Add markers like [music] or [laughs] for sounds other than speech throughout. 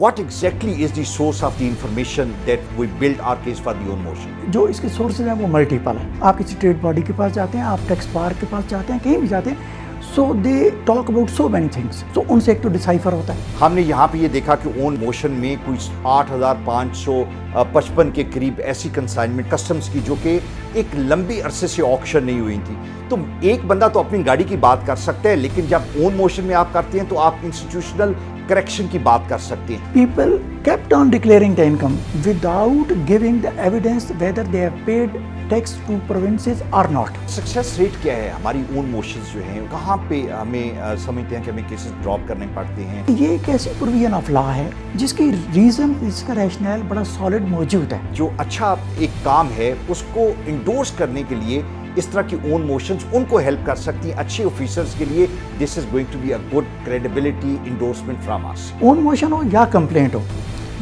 What exactly is the source of the information that we build our case for the own motion? जो इसके sources हैं वो multiple हैं आप किसी ट्रेड बॉडी के पास जाते हैं आप टैक्स बार के पास जाते हैं कहीं भी जाते हैं so they talk about so many things. So उनसे एक तो डिसाइफर होता है हमने यहाँ पे ये देखा कि own motion में कुछ 8,555 के करीब ऐसी consignment customs की जो के एक लंबी अरसे से auction नहीं हुई थी तो एक बंदा तो अपनी गाड़ी की बात कर सकते हैं लेकिन जब ओन मोशन में आप करते हैं तो आप इंस्टीट्यूशनल करेक्शन की बात कर सकती हैं people kept on declaring the income without giving the evidence whether they have paid tax to provinces or not success rate क्या है हमारी ओन मोशंस जो हैं कहाँ पे हमें समझते हैं कि हमें केसेस ड्रॉप करने पड़ते हैं ये एक ऐसी प्रोविजन ऑफ लॉ है जिसकी रीजन इसका रैशनल बड़ा सॉलिड मौजूद है जो अच्छा एक काम है उसको इंडोर्स करने के लिए इस तरह की ओन मोशंस उनको हेल्प कर सकती हैं अच्छे ऑफिसर्स के लिए this is going to be a good credibility endorsement from us own motion हो या कंप्लेंट हो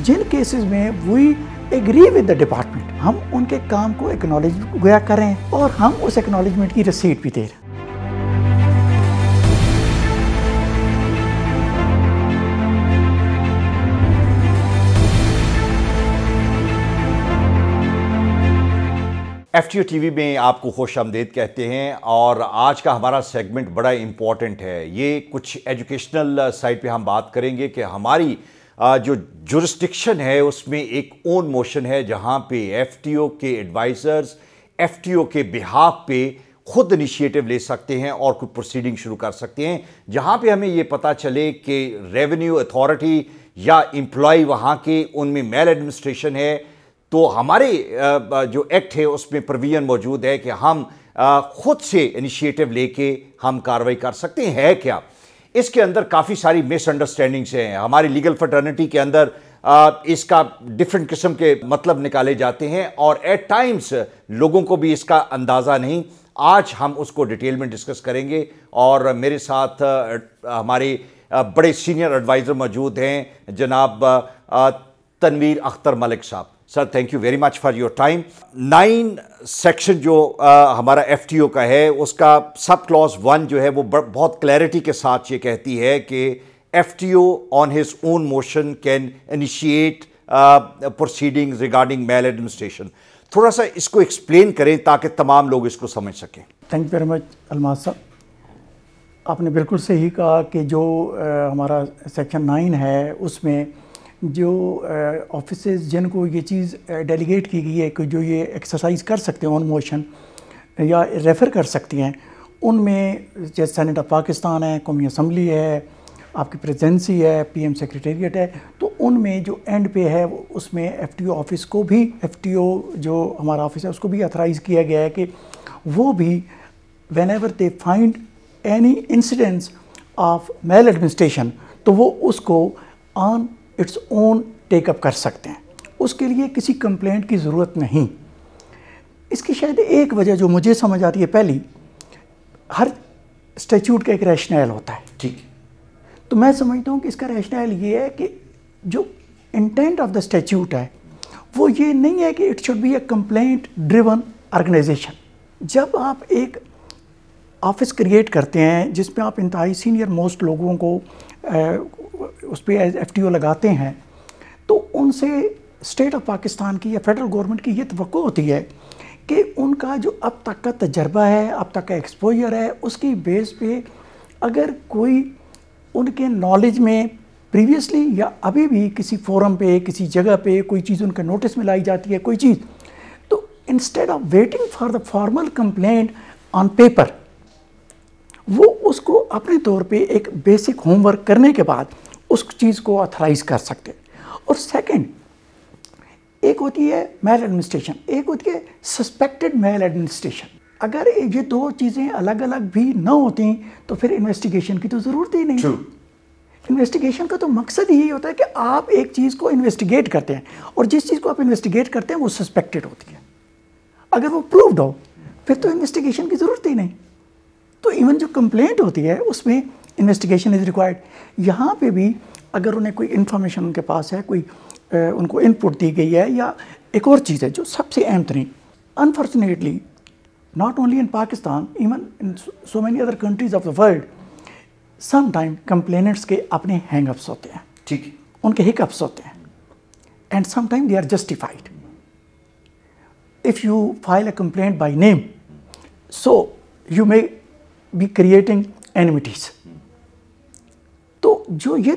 जिन केसेस में we agree with the department हम उनके काम को एक्नोलेज गया करें और हम उस एक्नोलेजमेंट की रसीट भी दे रहे हैं एफ टी ओ वी में आपको खुश आमदेद कहते हैं और आज का हमारा सेगमेंट बड़ा इम्पॉर्टेंट है ये कुछ एजुकेशनल साइड पे हम बात करेंगे कि हमारी जो जुरिस्टिक्शन है उसमें एक ओन मोशन है जहाँ पे एफ टी ओ के एडवाइज़र्स एफ टी ओ के बिहाफ पे खुद इनिशिएटिव ले सकते हैं और कुछ प्रोसीडिंग शुरू कर सकते हैं जहाँ पे हमें ये पता चले कि रेवेन्यू अथॉरिटी या इम्प्लॉय वहाँ के उनमें मेल एडमिनिस्ट्रेशन है तो हमारे जो एक्ट है उसमें प्रोविज़न मौजूद है कि हम खुद से इनिशिएटिव लेके हम कार्रवाई कर सकते हैं क्या इसके अंदर काफ़ी सारी मिसअंडरस्टैंडिंग्स हैं हमारी लीगल फटर्निटी के अंदर इसका डिफरेंट किस्म के मतलब निकाले जाते हैं और एट टाइम्स लोगों को भी इसका अंदाज़ा नहीं आज हम उसको डिटेल में डिस्कस करेंगे और मेरे साथ हमारे बड़े सीनियर एडवाइज़र मौजूद हैं जनाब तनवीर अख्तर मलिक साहब sir thank you very much for your time nine section जो आ, uh, हमारा एफ का है उसका सब क्लॉज वन जो है वो बहुत क्लैरिटी के साथ ये कहती है कि F on his own motion can initiate proceeding regarding maladministration थोड़ा सा इसको एक्सप्लेन करें ताकि तमाम लोग इसको समझ सकें thank you very much Almaz साहब आपने बिल्कुल सही कहा कि जो आ, uh, हमारा सेक्शन नाइन है उसमें जो ऑफिस जिनको ये चीज़ डेलीगेट की गई है कि जो ये एक्सरसाइज कर सकते हैं ऑन मोशन या रेफ़र कर सकती हैं उनमें जैसे सेनेट ऑफ पाकिस्तान है कौमी असम्बली है आपकी प्रेजेंसी है पीएम सेक्रेटेरिएट है तो उनमें जो एंड पे है उसमें एफटीओ ऑफिस को भी एफटीओ जो हमारा ऑफिस है उसको भी अथराइज़ किया गया है कि वो भी whenever they find any incidents of maladministration तो वो उसको ऑन इट्स ओन टेकअप कर सकते हैं उसके लिए किसी कंप्लेंट की ज़रूरत नहीं इसकी शायद एक वजह जो मुझे समझ आती है पहली हर स्टैच्यूट का एक रैशनैल होता है ठीक तो मैं समझता हूँ कि इसका रैशनैल ये है कि जो इंटेंट ऑफ द स्टैच्यूट है वो ये नहीं है कि it should be a complaint driven organization जब आप एक ऑफिस क्रिएट करते हैं जिसमें आप इंतहाई सीनियर मोस्ट लोगों को उस पर एफ टी ओ लगाते हैं तो उनसे स्टेट ऑफ पाकिस्तान की या फेडरल गवर्नमेंट की ये तो होती है कि उनका जो अब तक का तजर्बा है अब तक का एक्सपोजर है उसकी बेस पे अगर कोई उनके नॉलेज में प्रीवियसली या अभी भी किसी फोरम पे किसी जगह पे कोई चीज़ उनके नोटिस में लाई जाती है कोई चीज़ तो instead of waiting for the formal complaint on paper वो उसको अपने तौर पे एक बेसिक होमवर्क करने के बाद उस चीज़ को ऑथराइज कर सकते हैं और सेकंड एक होती है मेल एडमिनिस्ट्रेशन एक होती है सस्पेक्टेड मेल एडमिनिस्ट्रेशन अगर ये दो चीज़ें अलग अलग भी ना होती तो फिर इन्वेस्टिगेशन की तो ज़रूरत ही नहीं इन्वेस्टिगेशन का तो मकसद ही होता है कि आप एक चीज़ को इन्वेस्टिगेट करते हैं और जिस चीज़ को आप इन्वेस्टिगेट करते हैं वो सस्पेक्टेड होती है अगर वो प्रूव्ड हो फिर तो इन्वेस्टिगेशन की ज़रूरत ही नहीं तो इवन जो कंप्लेंट होती है उसमें इन्वेस्टिगेशन इज़ रिक्वायर्ड यहाँ पे भी अगर उन्हें कोई इन्फॉर्मेशन उनके पास है कोई ए, उनको इनपुट दी गई है या एक और चीज़ है जो सबसे अहम तरीन unfortunately not only in Pakistan even in so many other countries of the world sometime complainants के अपने हैंगअप्स होते हैं ठीक उनके हिकअप्स होते हैं and sometime they are justified if you file a complaint by name so you may be creating enmities जो ये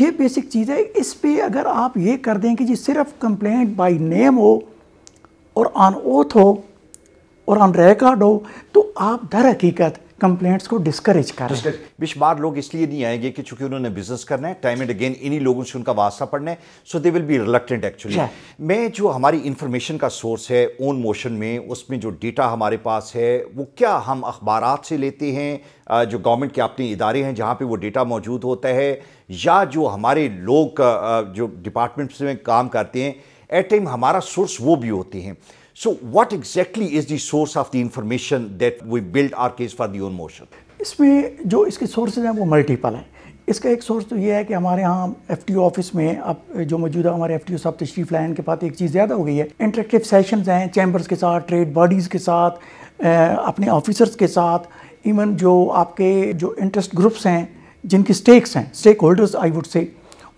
ये बेसिक चीज़ है इस पर अगर आप ये कर दें कि जी सिर्फ कंप्लेंट बाय नेम हो और ऑन ओथ हो और ऑन रिकॉर्ड हो तो आप दर हकीकत कंप्लेंट्स को डिस्करेज कर रहे हैं बिश बार लोग इसलिए नहीं आएंगे कि चूंकि उन्होंने बिजनेस करना है टाइम एंड अगेन इन्हीं लोगों से उनका वास्ता पड़ना है so they will be reluctant actually मैं जो हमारी इन्फॉर्मेशन का सोर्स है ओन मोशन में उसमें जो डेटा हमारे पास है वो क्या हम अखबार से लेते हैं जो गवर्नमेंट के अपने इदारे हैं जहाँ पर वो डेटा मौजूद होता है या जो हमारे लोग जो डिपार्टमेंट्स में काम करते हैं एट टाइम हमारा सोर्स वो भी होते हैं So what exactly is the source of the information that we build our case for the own motion? इसमें जो इसके sources हैं वो मल्टीपल हैं इसका एक सोर्स तो ये है कि हमारे यहाँ एफ ऑफिस में अब जो मौजूदा हमारे एफ साहब तशरीफ लाइन के पास एक चीज़ ज़्यादा हो गई है इंटरेक्टिव सेशंस हैं चैम्बर्स के साथ ट्रेड बॉडीज़ के साथ अपने ऑफिसर्स के साथ इवन जो आपके जो इंटरेस्ट ग्रुप्स हैं जिनकी स्टेक्स हैं stake holders I would say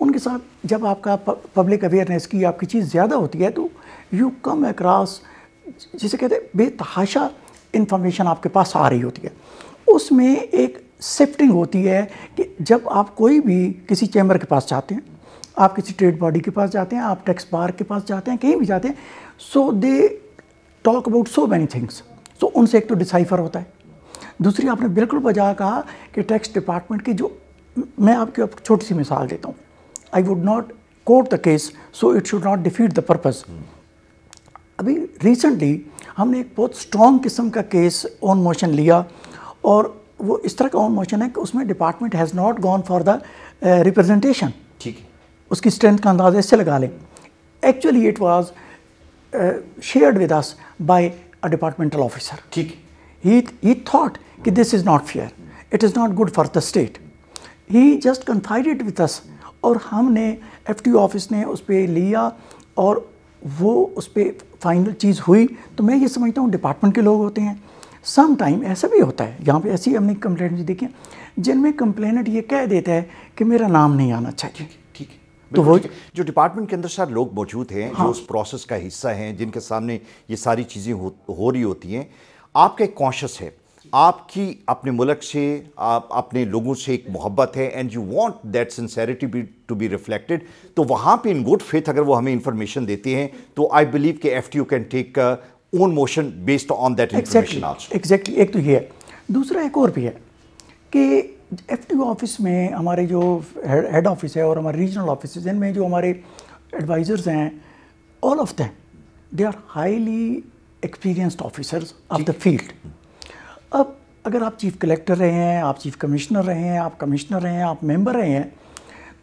उनके साथ जब आपका पब्लिक अवेयरनेस की आपकी चीज़ ज़्यादा होती है तो यू कम अक्रॉस जिसे कहते हैं बेतहाशा इन्फॉर्मेशन आपके पास आ रही होती है उसमें एक शिफ्टिंग होती है कि जब आप कोई भी किसी चैम्बर के पास जाते हैं आप किसी ट्रेड बॉडी के पास जाते हैं आप टैक्स बार के पास जाते हैं कहीं भी जाते हैं so they talk about so many things so उनसे एक तो डिसाइफर होता है दूसरी आपने बिल्कुल बजा कहा कि टैक्स डिपार्टमेंट की जो मैं आपकी आप छोटी सी मिसाल देता हूँ I would not quote the case so it should not defeat the purpose अभी रिसेंटली हमने एक बहुत स्ट्रॉन्ग किस्म का केस ऑन मोशन लिया और वो इस तरह का ऑन मोशन है कि उसमें department has not gone for the representation ठीक है उसकी स्ट्रेंथ का अंदाज इससे लगा लें actually it was shared with us by a departmental officer ठीक ही ही थॉट कि this is not fair it is not good for the state he just confided with us और हमने एफ ऑफिस ने उस पर लिया और वो उस पर फाइनल चीज़ हुई तो मैं ये समझता हूँ डिपार्टमेंट के लोग होते हैं सम टाइम ऐसा भी होता है यहाँ पे ऐसी हमने कंप्लेन भी देखी जिनमें कंप्लेनेंट ये कह देता है कि मेरा नाम नहीं आना चाहिए ठीक है तो वो जो डिपार्टमेंट के अंदर शायद लोग मौजूद हैं हाँ। जो उस प्रोसेस का हिस्सा हैं जिनके सामने ये सारी चीज़ें हो, हो रही होती हैं आपका एक कॉन्शस है आपकी अपने मुल्क से आप अपने लोगों से एक मोहब्बत है and you want that sincerity be to be reflected तो वहाँ पे इन गुड फेथ अगर वो हमें इन्फॉर्मेशन देते हैं तो आई बिलीव के F T you can take own motion based on that information exactly एक तो ये है दूसरा एक और भी है कि एफ टी ऑफिस में हमारे जो हेड ऑफिस है और हमारे रीजनल ऑफिस इनमें जो हमारे एडवाइज़र्स हैं all of them they are highly experienced officers of the field अब अगर आप चीफ़ कलेक्टर रहे हैं आप चीफ़ कमिश्नर रहे हैं आप कमिश्नर रहे हैं आप मेंबर रहे हैं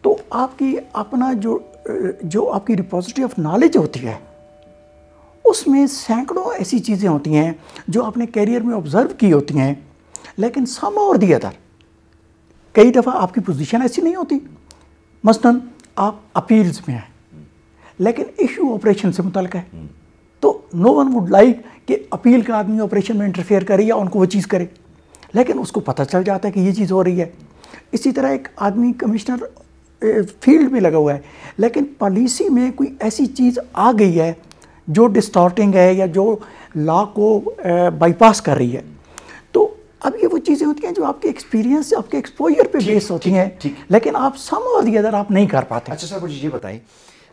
तो आपकी अपना जो जो आपकी रिपोजिटरी ऑफ नॉलेज होती है उसमें सैकड़ों ऐसी चीज़ें होती हैं जो आपने कैरियर में ऑब्ज़र्व की होती हैं लेकिन सम और दी अदर कई दफ़ा आपकी पोजीशन ऐसी नहीं होती मसलन आप अपील्स में हैं लेकिन इशू ऑपरेशन से मुतल है हम्म। नो वन वुड लाइक कि अपील का आदमी ऑपरेशन में इंटरफेयर करे या उनको वो चीज़ करे लेकिन उसको पता चल जाता है कि ये चीज़ हो रही है इसी तरह एक आदमी कमिश्नर फील्ड में लगा हुआ है लेकिन पॉलिसी में कोई ऐसी चीज़ आ गई है जो डिस्टॉर्टिंग है या जो लॉ को बाईपास कर रही है तो अब ये वो चीज़ें होती हैं जो आपके एक्सपीरियंस आपके एक्सपोजर पे बेस होती हैं लेकिन आप सम और अदर आप नहीं कर पाते अच्छा सर मुझे ये बताएं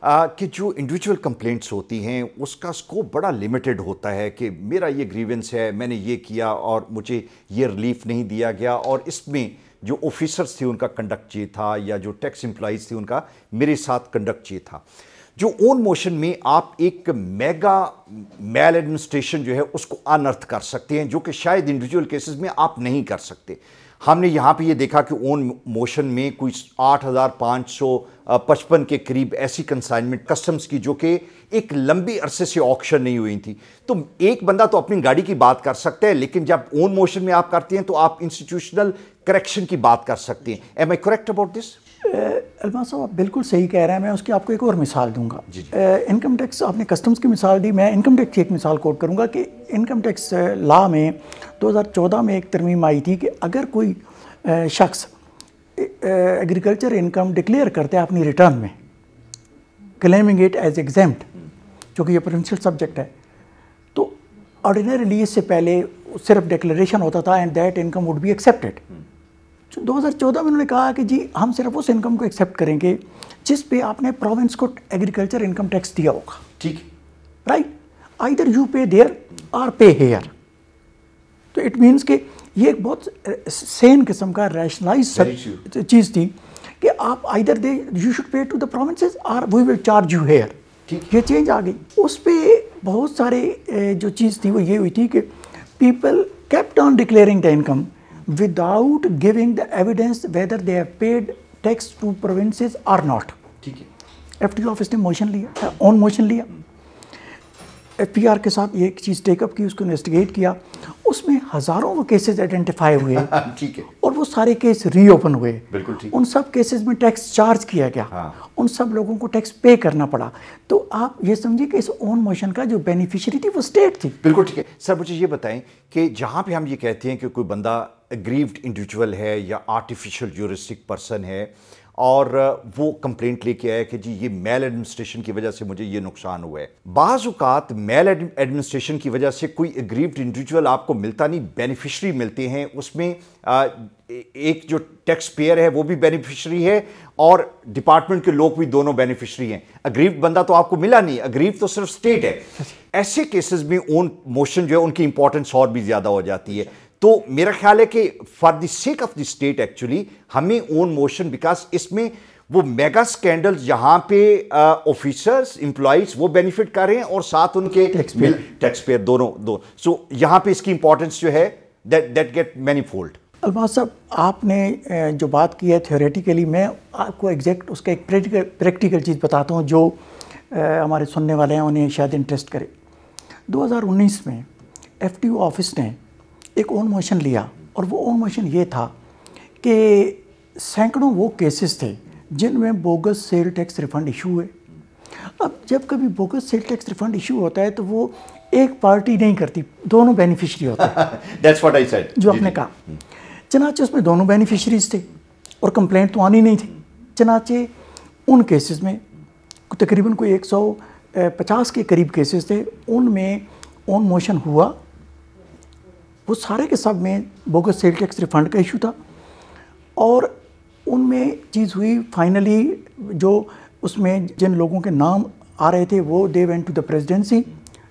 कि जो इंडिविजुअल कंप्लेंट्स होती हैं उसका स्कोप बड़ा लिमिटेड होता है कि मेरा ये ग्रीवेंस है मैंने ये किया और मुझे ये रिलीफ नहीं दिया गया और इसमें जो ऑफिसर्स थे उनका कंडक्ट चाहिए था या जो टैक्स एम्प्लॉज थे उनका मेरे साथ कंडक्ट चाहिए था जो ओन मोशन में आप एक मेगा मेल एडमिनिस्ट्रेशन जो है उसको अनर्थ कर सकते हैं जो कि शायद इंडिविजुअल केसेस में आप नहीं कर सकते हमने यहाँ पे ये देखा कि ओन मोशन में कोई पचपन के करीब ऐसी कंसाइनमेंट कस्टम्स की जो कि एक लंबी अरसे से ऑक्शन नहीं हुई थी तो एक बंदा तो अपनी गाड़ी की बात कर सकता है लेकिन जब ओन मोशन में आप करते हैं तो आप इंस्टीट्यूशनल करेक्शन की बात कर सकते हैं am I correct about this Almaz साहब आप बिल्कुल सही कह रहे हैं मैं उसकी आपको एक और मिसाल दूंगा इनकम टैक्स आपने कस्टम्स की मिसाल दी मैं इनकम टैक्स की एक मिसाल कोट करूंगा कि इनकम टैक्स ला में 2014 में एक तरमीम आई थी कि अगर कोई शख्स एग्रीकल्चर इनकम डिक्लेयर करता है अपनी रिटर्न में क्लेमिंग इट एज एग्जाम्प्ट कि ये प्रिंसिपल सब्जेक्ट है तो ऑर्डिनरीली इससे पहले सिर्फ डिक्लेरेशन होता था and that income would be accepted हजार 2014 में उन्होंने कहा कि जी हम सिर्फ उस इनकम को एक्सेप्ट करेंगे जिस पे आपने प्रोविंस को एग्रीकल्चर इनकम टैक्स दिया होगा ठीक right either you pay there or pay here तो इट मीन्स कि ये एक बहुत सेन किस्म का रैशनलाइज चीज़ थी कि आप either they you should pay to the provinces or we will charge you here ये चेंज आ गई उस पर बहुत सारे जो चीज़ थी वो ये हुई थी कि people kept on declaring the income without giving the evidence whether they have paid tax to provinces or not. ठीक है एफ office, ने मोशन लिया on motion. लिया एफपीआर के साथ ये एक चीज़ टेकअप की उसको इन्वेस्टिगेट किया उसमें हज़ारों वो केसेज आइडेंटिफाई हुए [laughs] ठीक है और वो सारे केस रीओपन हुए बिल्कुल ठीक उन सब केसेज में टैक्स चार्ज किया गया हाँ। उन सब लोगों को टैक्स पे करना पड़ा तो आप ये समझिए कि इस ओन मोशन का जो बेनिफिशियरी थी वो स्टेट थी बिल्कुल ठीक है सर मुझे ये बताएं कि जहाँ पे हम ये कहते हैं कि कोई बंदा अग्रीव्ड इंडिविजुअल है या आर्टिफिशियल यूरिस्टिक पर्सन है और वो कंप्लेंट लेके आया कि जी ये मेल एडमिनिस्ट्रेशन की वजह से मुझे ये नुकसान हुआ है बाज़ात मेल एडमिनिस्ट्रेशन की वजह से कोई अग्रीव इंडिविजुअल आपको मिलता नहीं बेनिफिशरी मिलते हैं उसमें आ, एक जो टैक्स पेयर है वो भी बेनिफिशरी है और डिपार्टमेंट के लोग भी दोनों बेनिफिशरी हैं अग्रीव बंदा तो आपको मिला नहीं अग्रीव तो सिर्फ स्टेट है अच्छा। ऐसे केसेस में ओन मोशन जो है उनकी इंपॉर्टेंस और भी ज़्यादा हो जाती है तो मेरा ख्याल है कि for the sake of the state actually हमें ओन मोशन बिकॉज इसमें वो मेगा स्कैंडल जहाँ पे ऑफिसर्स uh, एम्प्लॉयज वो बेनिफिट कर रहे हैं और साथ उनके टैक्सपेयर टैक्सपेयर दोनों दो सो यहाँ पे इसकी इंपॉर्टेंस जो है that that get many fold Almaz साहब आपने जो बात की है थियोरेटिकली मैं आपको एग्जैक्ट उसका एक प्रैक्टिकल प्रैक्टिकल चीज़ बताता हूँ जो हमारे सुनने वाले हैं उन्हें शायद इंटरेस्ट करे 2019 में एफ ऑफिस ने एक ओन मोशन लिया और वो ओन मोशन ये था कि सैकड़ों वो केसेस थे जिनमें bogus sale tax refund issue हुए अब जब कभी bogus sale tax refund issue होता है तो वो एक पार्टी नहीं करती दोनों बेनिफिशरी होते हैं व्हाट आई सेड जो आपने कहा हम्म। चनाचे उसमें दोनों बेनिफिशरीज थे और कंप्लेंट तो आनी नहीं थी चनाचे उन केसेस में तकरीबन कोई 150 के करीब केसेस थे उनमें ऑन मोशन हुआ वो सारे के सब में बोगस सेल टैक्स रिफंड का इशू था और उनमें चीज़ हुई फाइनली जो उसमें जिन लोगों के नाम आ रहे थे वो they went to the presidency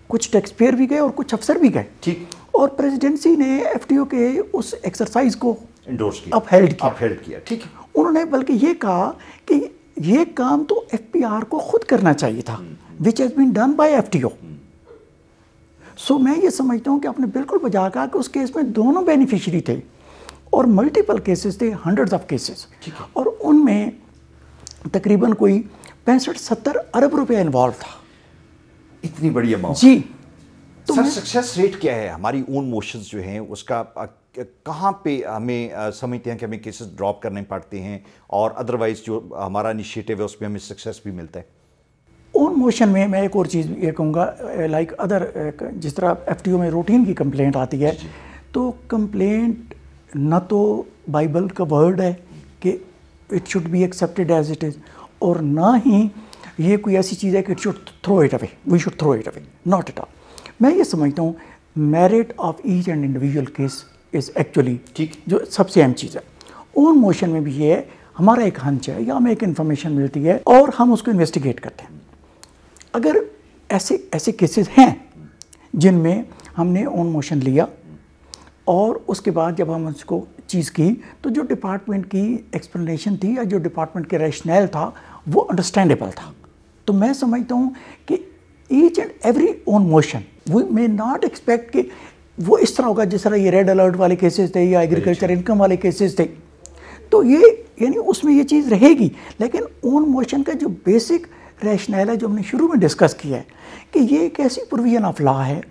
कुछ टैक्स पेयर भी गए और कुछ अफसर भी गए ठीक और प्रेसिडेंसी ने एफ के उस एक्सरसाइज को किया अपहेल्ड किया अपहेल्ड किया ठीक उन्होंने बल्कि ये कहा कि ये काम तो एफ को खुद करना चाहिए था which has been done by F so मैं ये समझता हूँ कि आपने बिल्कुल बजा कहा कि उस केस में दोनों बेनिफिशरी थे और मल्टीपल केसेस थे हंड्रेड्स ऑफ केसेस और उनमें तकरीबन कोई पैंसठ सत्तर अरब रुपया इन्वॉल्व था इतनी बड़ी अमाउंट जी तो सर सक्सेस रेट क्या है हमारी ओन मोशंस जो हैं उसका कहाँ पे हमें समझते हैं कि हमें केसेस ड्रॉप करने पड़ते हैं और अदरवाइज़ जो हमारा इनिशिएटिव है उसमें हमें सक्सेस भी मिलता है ओन मोशन में मैं एक और चीज़ ये कहूँगा लाइक अदर जिस तरह एफ में रूटीन की कंप्लेंट आती है तो कंप्लेंट न तो बाइबल का वर्ड है कि it should be accepted as it is और ना ही ये कोई ऐसी चीज़ है कि it should throw it away we should throw it away not at all मैं ये समझता हूँ merit of each and individual case is actually ठीक जो सबसे अहम चीज़ है ओन मोशन में भी ये है हमारा एक हंच है या हमें एक इन्फॉर्मेशन मिलती है और हम उसको इन्वेस्टिगेट करते हैं अगर ऐसे ऐसे केसेस हैं जिनमें हमने ऑन मोशन लिया और उसके बाद जब हम उसको चीज़ की तो जो डिपार्टमेंट की एक्सप्लेनेशन थी या जो डिपार्टमेंट के रैशनैल था वो अंडरस्टैंडेबल था तो मैं समझता हूँ कि each and every on motion we may not expect कि वो इस तरह होगा जिस तरह ये रेड अलर्ट वाले केसेस थे या एग्रीकल्चर इनकम वाले केसेस थे तो ये यानी उसमें ये चीज़ रहेगी लेकिन ऑन मोशन का जो बेसिक रैशनैल है जो हमने शुरू में डिस्कस किया है कि ये एक ऐसी प्रोविज़न ऑफ लॉ है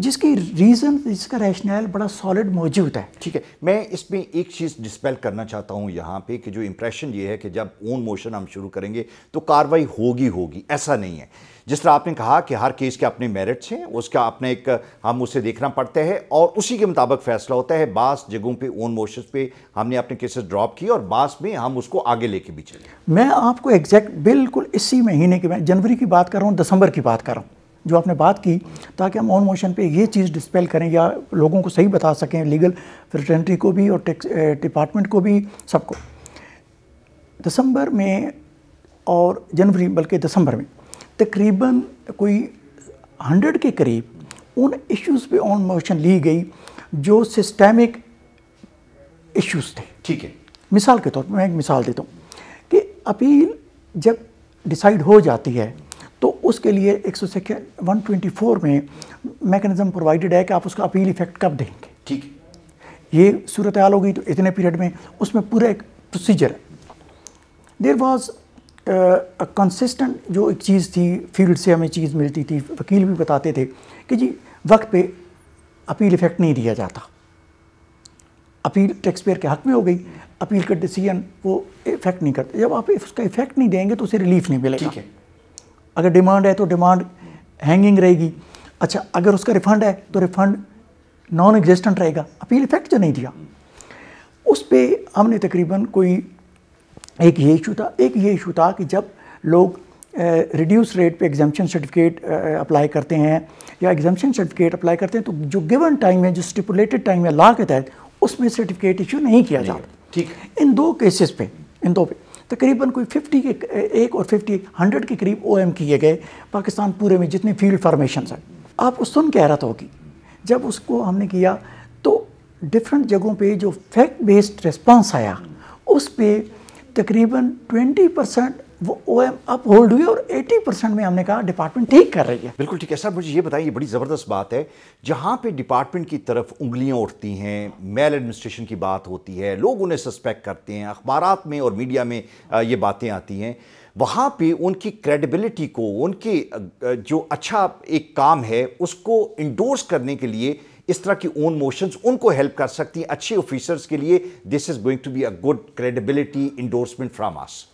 जिसकी रीज़न जिसका रैशनल बड़ा सॉलिड मौजूद है ठीक है मैं इसमें एक चीज़ डिस्पेल करना चाहता हूँ यहाँ पे कि जो इम्प्रेशन ये है कि जब ओन मोशन हम शुरू करेंगे तो कार्रवाई होगी होगी ऐसा नहीं है जिस तरह आपने कहा कि हर केस के अपने मेरिट्स हैं उसका अपना एक हम उसे देखना पड़ता है और उसी के मुताबिक फैसला होता है बास जगहों पे ओन मोशन पे हमने अपने केसेस ड्रॉप किए और बास में हम उसको आगे लेके भी चले मैं आपको एग्जैक्ट बिल्कुल इसी महीने की मैं जनवरी की बात कर रहा हूँ दिसंबर की बात कर रहा हूँ जो आपने बात की ताकि हम ऑन मोशन पे ये चीज़ डिस्पेल करें या लोगों को सही बता सकें लीगल फ्रटर्निटी को भी और टैक्स डिपार्टमेंट eh, को भी सबको दिसंबर में और जनवरी बल्कि दिसंबर में तकरीबन कोई हंड्रेड के करीब उन इश्यूज पे ऑन मोशन ली गई जो सिस्टमिक इश्यूज थे ठीक है मिसाल के तौर पर मैं एक मिसाल देता हूँ कि अपील जब डिसाइड हो जाती है उसके लिए एक सौ वन ट्वेंटी फोर में मैकेनिज्म प्रोवाइडेड है कि आप उसका अपील इफेक्ट कब देंगे ठीक है ये सूरत हाल होगी तो इतने पीरियड में उसमें पूरा एक प्रोसीजर है देर वॉज कंसिस्टेंट जो एक चीज़ थी फील्ड से हमें चीज़ मिलती थी वकील भी बताते थे कि जी वक्त पे अपील इफेक्ट नहीं दिया जाता अपील टैक्सपेयर के हक में हो गई अपील का डिसीजन वो इफेक्ट नहीं करते जब आप उसका इफेक्ट नहीं देंगे तो उसे रिलीफ नहीं मिलेगा ठीक है अगर डिमांड है तो डिमांड हैंगिंग रहेगी अच्छा अगर उसका रिफंड है तो रिफंड नॉन एग्जिस्टेंट रहेगा अपील इफेक्ट जो नहीं दिया उस पर हमने तकरीबन कोई एक ये इशू था एक ये इशू था कि जब लोग रिड्यूस रेट पे एग्जामेशन सर्टिफिकेट अप्लाई करते हैं या एग्जामेशन सर्टिफिकेट अप्लाई करते हैं तो जो गिवन टाइम है जो स्टिपुलेटेड टाइम है ला के तहत उसमें सर्टिफिकेट इशू नहीं किया जाता ठीक इन दो केसेस पे इन दो पे तकरीबन कोई 50 के एक और 50 100 के करीब ओएम किए गए पाकिस्तान पूरे में जितने फील्ड फार्मेशन हैं आपको सुन के हैरत होगी जब उसको हमने किया तो डिफरेंट जगहों पे जो फैक्ट बेस्ड रिस्पांस आया उस पर तकरीबन 20 परसेंट वो ओ एम अप होल्ड हुई और 80 परसेंट में हमने कहा डिपार्टमेंट ठीक कर रही है बिल्कुल ठीक है सर मुझे ये बताइए ये बड़ी ज़बरदस्त बात है जहाँ पे डिपार्टमेंट की तरफ उंगलियाँ उठती हैं मेल एडमिनिस्ट्रेशन की बात होती है लोग उन्हें सस्पेक्ट करते हैं अखबार में और मीडिया में ये बातें आती हैं वहाँ पे उनकी क्रेडिबिलिटी को उनके जो अच्छा एक काम है उसको इंडोर्स करने के लिए इस तरह की ओन मोशंस उनको हेल्प कर सकती हैं अच्छे ऑफिसर्स के लिए this is going to be a good credibility endorsement from us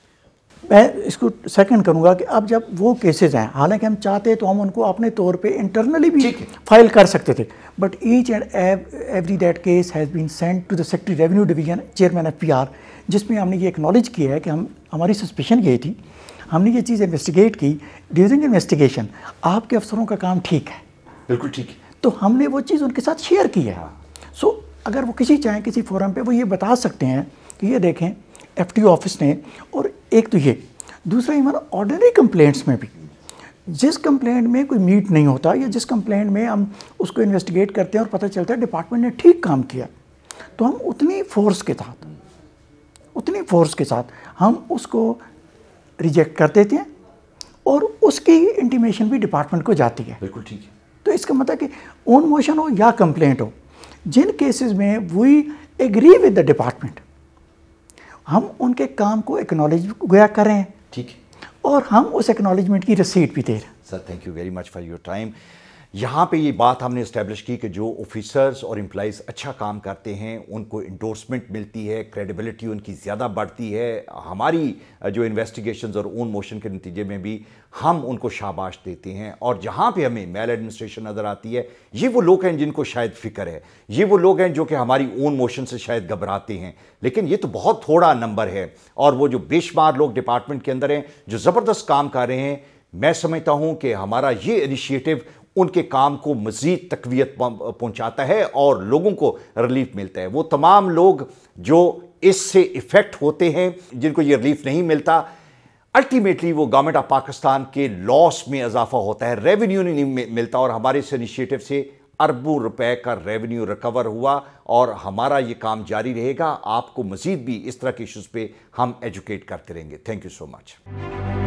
मैं इसको सेकंड करूंगा कि अब जब वो केसेस हैं हालांकि हम चाहते तो हम उनको अपने तौर पे इंटरनली भी फाइल कर सकते थे but each and every that case has been sent to the secretary revenue division chairman F जिसमें हमने ये एक्नॉलेज किया है कि हम हमारी सस्पेशन ये थी हमने ये चीज़ इन्वेस्टिगेट की ड्यूरिंग इन्वेस्टिगेशन आपके अफसरों का काम ठीक है बिल्कुल ठीक है तो हमने वो चीज़ उनके साथ शेयर की है सो हाँ। so, अगर वो किसी चाहें किसी फोरम पे वो ये बता सकते हैं कि ये देखें एफ ऑफिस ने और एक तो ये दूसरा हमारा ऑर्डनरी कंप्लेंट्स में भी जिस कंप्लेंट में कोई मीट नहीं होता या जिस कंप्लेंट में हम उसको इन्वेस्टिगेट करते हैं और पता चलता है डिपार्टमेंट ने ठीक काम किया तो हम उतनी फोर्स के साथ उतनी फोर्स के साथ हम उसको रिजेक्ट कर देते हैं और उसकी इंटीमेशन भी डिपार्टमेंट को जाती है बिल्कुल ठीक है तो इसका मतलब कि ओन मोशन हो या कंप्लेंट हो जिन केसेस में we agree with the department हम उनके काम को एक्नॉलेज गोया करें ठीक और हम उस एक्नॉलेजमेंट की रसीद भी दे रहे हैं sir thank you very much for your time यहाँ पे ये बात हमने इस्टेब्लिश की कि जो ऑफिसर्स और एम्प्लॉज़ अच्छा काम करते हैं उनको इंडोर्समेंट मिलती है क्रेडिबिलिटी उनकी ज़्यादा बढ़ती है हमारी जो इन्वेस्टिगेशन और ओन मोशन के नतीजे में भी हम उनको शाबाश देते हैं और जहाँ पे हमें मेल एडमिनिस्ट्रेशन नज़र आती है ये वो लोग हैं जिनको शायद फ़िक्र है ये वो लोग हैं जो कि हमारी ओन मोशन से शायद घबराते हैं लेकिन ये तो बहुत थोड़ा नंबर है और वो जो बेशुमार लोग डिपार्टमेंट के अंदर हैं जो ज़बरदस्त काम कर रहे हैं मैं समझता हूं कि हमारा ये इनिशिएटिव उनके काम को मजीद तकवीत पहुंचाता है और लोगों को रिलीफ मिलता है वो तमाम लोग जो इससे इफ़ेक्ट होते हैं जिनको ये रिलीफ नहीं मिलता अल्टीमेटली वो गवर्नमेंट ऑफ पाकिस्तान के लॉस में इजाफा होता है रेवेन्यू नहीं मिलता और हमारे इस इनिशिएटिव से अरबों रुपए का रेवेन्यू रिकवर हुआ और हमारा ये काम जारी रहेगा आपको मज़ीद भी इस तरह के इशूज़ पर हम एजुकेट करते रहेंगे थैंक यू सो मच